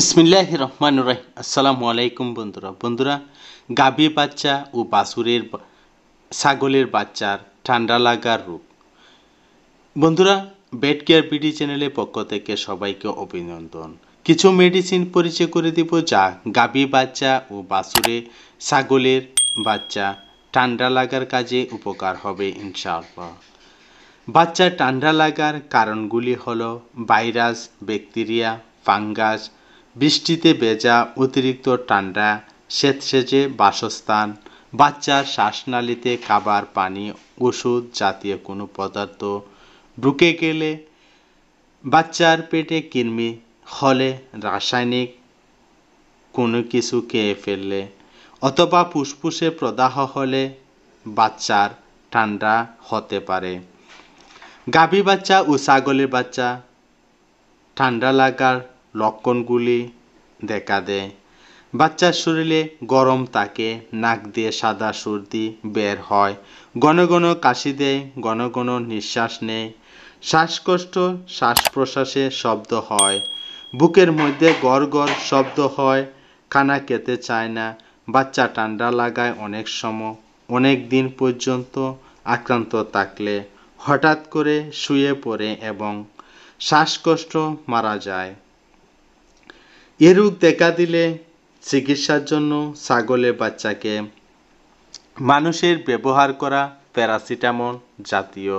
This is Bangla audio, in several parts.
ইসমিল্লাহ রহমান রহিম আসসালামু আলাইকুম বন্ধুরা বন্ধুরা গাভী বাচ্চা ও বাসুরের ছাগলের বাচ্চার ঠান্ডা লাগার রূপ বন্ধুরা বেড কেয়ার বিডি চ্যানেলের পক্ষ থেকে সবাইকে অভিনন্দন কিছু মেডিসিন পরিচয় করে দিব যা গাভী বাচ্চা ও বাসুরে ছাগলের বাচ্চা ঠান্ডা লাগার কাজে উপকার হবে ইনশাআল্লাহ বাচ্চা ঠান্ডা লাগার কারণগুলি হলো ভাইরাস ব্যাকটেরিয়া ফাঙ্গাস বৃষ্টিতে ভেজা অতিরিক্ত ঠান্ডা স্বেচ্ছেচে বাসস্থান বাচ্চার শ্বাসনালীতে খাবার পানি ওষুধ জাতীয় কোনো পদার্থ ঢুকে গেলে বাচ্চার পেটে কৃমি হলে রাসায়নিক কোনো কিছু খেয়ে ফেললে অথবা ফুসফুসে প্রদাহ হলে বাচ্চার ঠান্ডা হতে পারে গাভী বাচ্চা ও ছাগলের বাচ্চা ঠান্ডা লাগার লক্ষণগুলি দেখা দেয় বাচ্চার শরীরে গরম থাকে নাক দিয়ে সাদা সর্দি বের হয় ঘন ঘন কাশি দেয় ঘন ঘন নিঃশ্বাস নেয় শ্বাসকষ্ট শ্বাস প্রশ্বাসে শব্দ হয় বুকের মধ্যে গড় গড় শব্দ হয় খানা খেতে চায় না বাচ্চা ঠান্ডা লাগায় অনেক সময় অনেক দিন পর্যন্ত আক্রান্ত থাকলে হঠাৎ করে শুয়ে পড়ে এবং শ্বাসকষ্ট মারা যায় এ রোগ দেখা দিলে চিকিৎসার জন্য ছাগলের বাচ্চাকে মানুষের ব্যবহার করা প্যারাসিটামল জাতীয়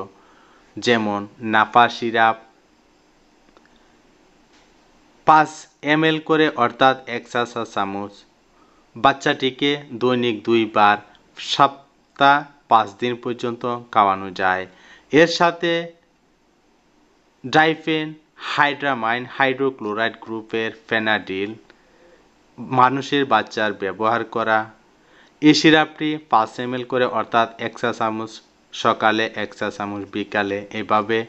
যেমন নাপা সিরাপ পাঁচ এম করে অর্থাৎ এক চা চামচ বাচ্চাটিকে দৈনিক দুইবার সপ্তাহ পাঁচ দিন পর্যন্ত খাওয়ানো যায় এর সাথে ড্রাইফেন হাইড্রামাইন হাইড্রোক্লোরাইড গ্রুপের ফেনাডিল মানুষের বাচ্চার ব্যবহার করা এই সিরাপটি পাঁচ এম করে অর্থাৎ একশা চামচ সকালে একশা চামচ বিকালে এভাবে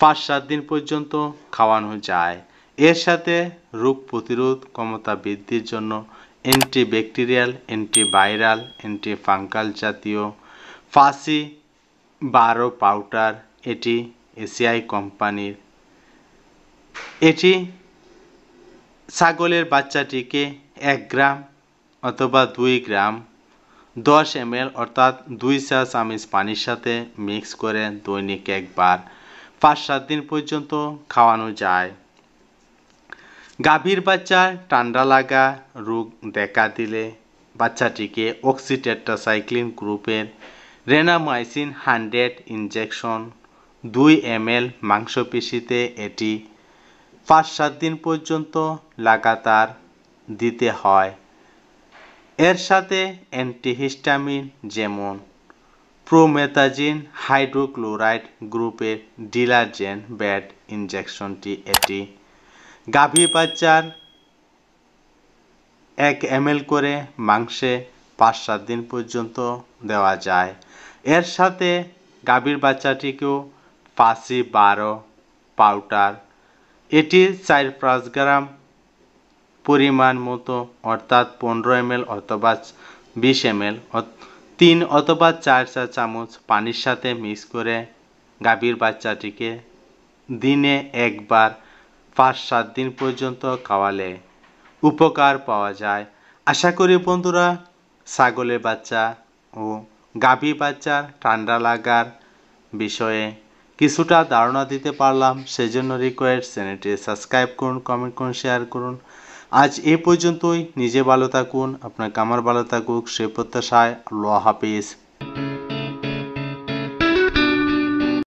পাঁচ সাত দিন পর্যন্ত খাওয়ানো যায় এর সাথে রোগ প্রতিরোধ ক্ষমতা বৃদ্ধির জন্য অ্যান্টিব্যাকটেরিয়াল অ্যান্টিভাইরাল অ্যান্টিফাঙ্কাল জাতীয় ফাঁসি বারো পাউডার এটি এসিআই কোম্পানির এটি ছাগলের বাচ্চাটিকে এক গ্রাম অথবা দুই গ্রাম দশ এম অর্থাৎ দুই চা চামচ পানির সাথে মিক্স করে দৈনিক একবার পাঁচ সাত দিন পর্যন্ত খাওয়ানো যায় গাভীর বাচ্চার ঠান্ডা লাগা রোগ দেখা দিলে বাচ্চাটিকে অক্সিটেট্রাসাইক্লিন গ্রুপের রেনামাইসিন হান্ড্রেড ইনজেকশন দুই এম এল মাংসপেশিতে এটি পাঁচ সাত দিন পর্যন্ত লাগাতার দিতে হয় এর সাথে অ্যান্টিহিস্টামিন যেমন প্রোমেথাজিন হাইড্রোক্লোরাইড গ্রুপের ডিলারজেন ব্যাট ইনজেকশনটি এটি গাভী বাচ্চার এক এম করে মাংসে পাঁচ সাত দিন পর্যন্ত দেওয়া যায় এর সাথে গাভীর বাচ্চাটিকেও পাঁচই বারো পাউডার এটি চার পাঁচ গ্রাম পরিমাণ মতো অর্থাৎ পনেরো এম অথবা বিশ এম তিন অথবা চার চা চামচ পানির সাথে মিক্স করে গাভীর বাচ্চাটিকে দিনে একবার পাঁচ সাত দিন পর্যন্ত খাওয়ালে উপকার পাওয়া যায় আশা করি বন্ধুরা ছাগলের বাচ্চা ও গাভী বাচ্চার ঠান্ডা লাগার বিষয়ে কিছুটা ধারণা দিতে পারলাম সেজন্য রিকোয়েস্ট চ্যানেলটি সাবস্ক্রাইব করুন কমেন্ট করুন শেয়ার করুন আজ এ পর্যন্তই নিজে ভালো থাকুন আপনার কামার ভালো থাকুক সে প্রত্যাশায় আল্লাহ হাফিজ